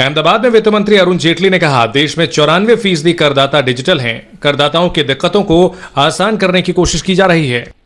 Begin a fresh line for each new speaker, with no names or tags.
अहमदाबाद में वित्त मंत्री अरुण जेटली ने कहा देश में चौरानवे फीसदी करदाता डिजिटल हैं करदाताओं की दिक्कतों को आसान करने की कोशिश की जा रही है